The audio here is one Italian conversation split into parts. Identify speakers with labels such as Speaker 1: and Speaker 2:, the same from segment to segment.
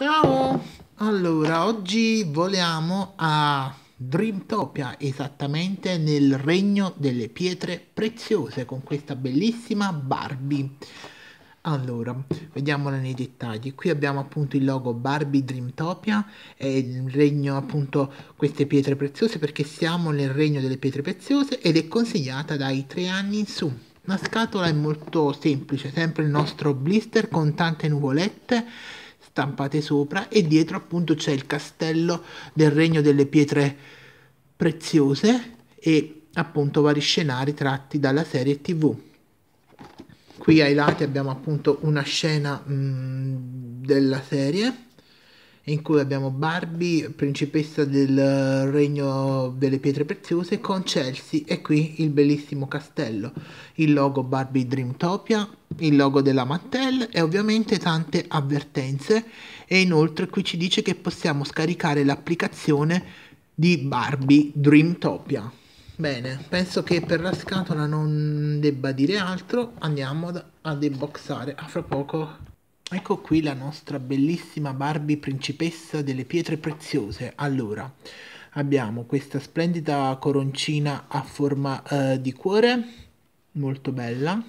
Speaker 1: Ciao! Allora, oggi voliamo a Dreamtopia, esattamente nel regno delle pietre preziose, con questa bellissima Barbie. Allora, vediamola nei dettagli. Qui abbiamo appunto il logo Barbie Dreamtopia, è il regno appunto queste pietre preziose perché siamo nel regno delle pietre preziose ed è consigliata dai tre anni in su. La scatola è molto semplice, sempre il nostro blister con tante nuvolette stampate sopra e dietro appunto c'è il castello del regno delle pietre preziose e appunto vari scenari tratti dalla serie tv qui ai lati abbiamo appunto una scena mh, mm, della serie in cui abbiamo Barbie, principessa del eh, regno delle pietre preziose, con Chelsea e qui il bellissimo castello, il logo Barbie Dreamtopia, il logo della Mattel e ovviamente tante avvertenze e inoltre qui ci dice che possiamo scaricare l'applicazione di Barbie Dreamtopia. Bene, penso che per la scatola non debba dire altro, andiamo ad, ad a fra poco Ecco qui la nostra bellissima Barbie principessa delle pietre preziose. Allora, abbiamo questa splendida coroncina a forma eh, di cuore, molto bella.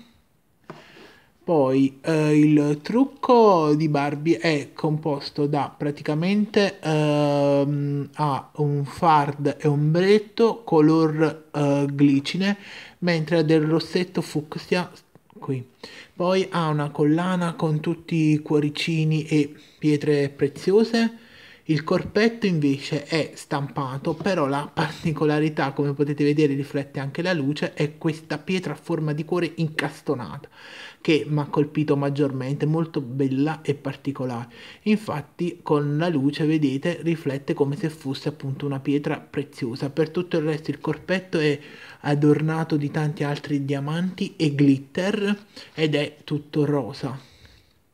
Speaker 1: Poi eh, il trucco di Barbie è composto da praticamente ehm, ha un fard e un berretto color eh, glicine, mentre ha del rossetto fucsia qui. Poi ha una collana con tutti i cuoricini e pietre preziose il corpetto invece è stampato, però la particolarità, come potete vedere, riflette anche la luce, è questa pietra a forma di cuore incastonata che mi ha colpito maggiormente, molto bella e particolare. Infatti con la luce, vedete, riflette come se fosse appunto una pietra preziosa. Per tutto il resto il corpetto è adornato di tanti altri diamanti e glitter ed è tutto rosa.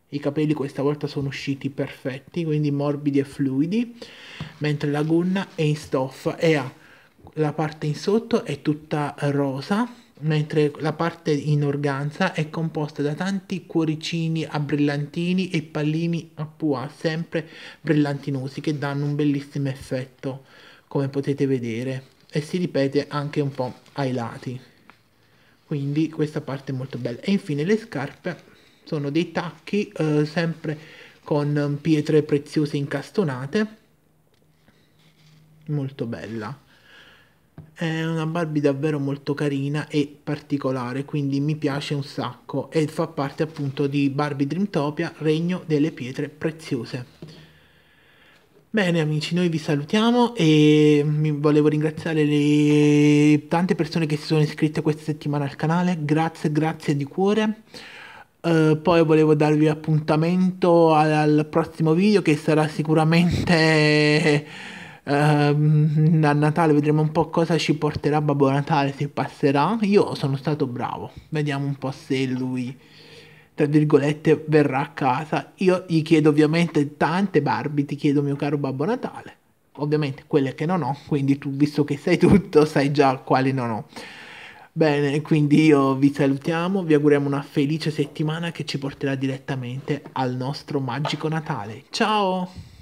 Speaker 1: I capelli questa volta sono usciti perfetti, quindi morbidi e fluidi, mentre la gonna è in stoffa e ha la parte in sotto è tutta rosa, mentre la parte in organza è composta da tanti cuoricini a brillantini e pallini a pua, sempre brillantinosi, che danno un bellissimo effetto, come potete vedere, e si ripete anche un po' ai lati. Quindi questa parte è molto bella. E infine le scarpe sono dei tacchi eh, sempre con ehm, pietre preziose incastonate molto bella è una Barbie davvero molto carina e particolare quindi mi piace un sacco e fa parte appunto di Barbie Dreamtopia Regno delle Pietre Preziose Bene amici, noi vi salutiamo e volevo ringraziare le tante persone che si sono iscritte questa settimana al canale, grazie, grazie di cuore. Eh, poi volevo darvi appuntamento al, al, prossimo video che sarà sicuramente uh, ehm, a Natale, vedremo un po' cosa ci porterà Babbo Natale se passerà. Io sono stato bravo, vediamo un po' se lui, tra virgolette, verrà a casa. Io gli chiedo ovviamente tante Barbie, ti chiedo mio caro Babbo Natale, ovviamente quelle che non ho, quindi tu visto che sai tutto sai già quali non ho. Bene, quindi io vi salutiamo, vi auguriamo una felice settimana che ci porterà direttamente al nostro magico Natale. Ciao!